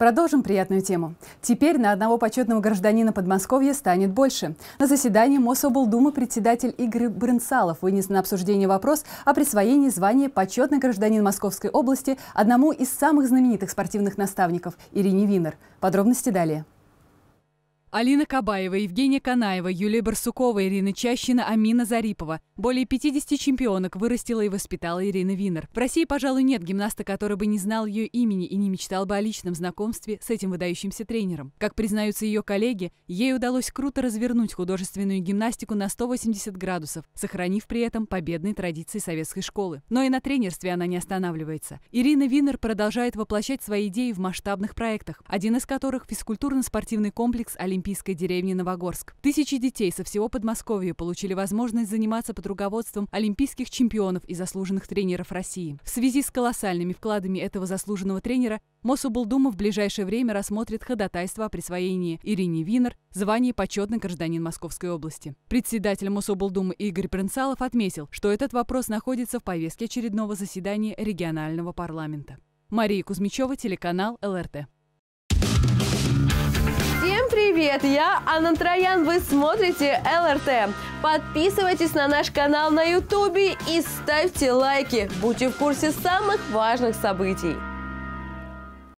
Продолжим приятную тему. Теперь на одного почетного гражданина Подмосковья станет больше. На заседании Мособлдумы председатель Игорь Брынцалов вынес на обсуждение вопрос о присвоении звания почетный гражданин Московской области одному из самых знаменитых спортивных наставников Ирине Винер. Подробности далее. Алина Кабаева, Евгения Канаева, Юлия Барсукова, Ирина Чащина, Амина Зарипова. Более 50 чемпионок вырастила и воспитала Ирина Винер. В России, пожалуй, нет гимнаста, который бы не знал ее имени и не мечтал бы о личном знакомстве с этим выдающимся тренером. Как признаются ее коллеги, ей удалось круто развернуть художественную гимнастику на 180 градусов, сохранив при этом победные традиции советской школы. Но и на тренерстве она не останавливается. Ирина Винер продолжает воплощать свои идеи в масштабных проектах, один из которых – физкультурно-спортивный комплекс Олимпийской деревни Новогорск. Тысячи детей со всего Подмосковья получили возможность заниматься по руководством олимпийских чемпионов и заслуженных тренеров России. В связи с колоссальными вкладами этого заслуженного тренера Мособлдума в ближайшее время рассмотрит ходатайство о присвоении Ирине Винер звания почетный гражданин Московской области. Председатель Мособлдумы Игорь Принцалов отметил, что этот вопрос находится в повестке очередного заседания регионального парламента. Мария Кузьмичева, телеканал ЛРТ привет! Я Анна Троян, вы смотрите ЛРТ. Подписывайтесь на наш канал на Ютубе и ставьте лайки. Будьте в курсе самых важных событий.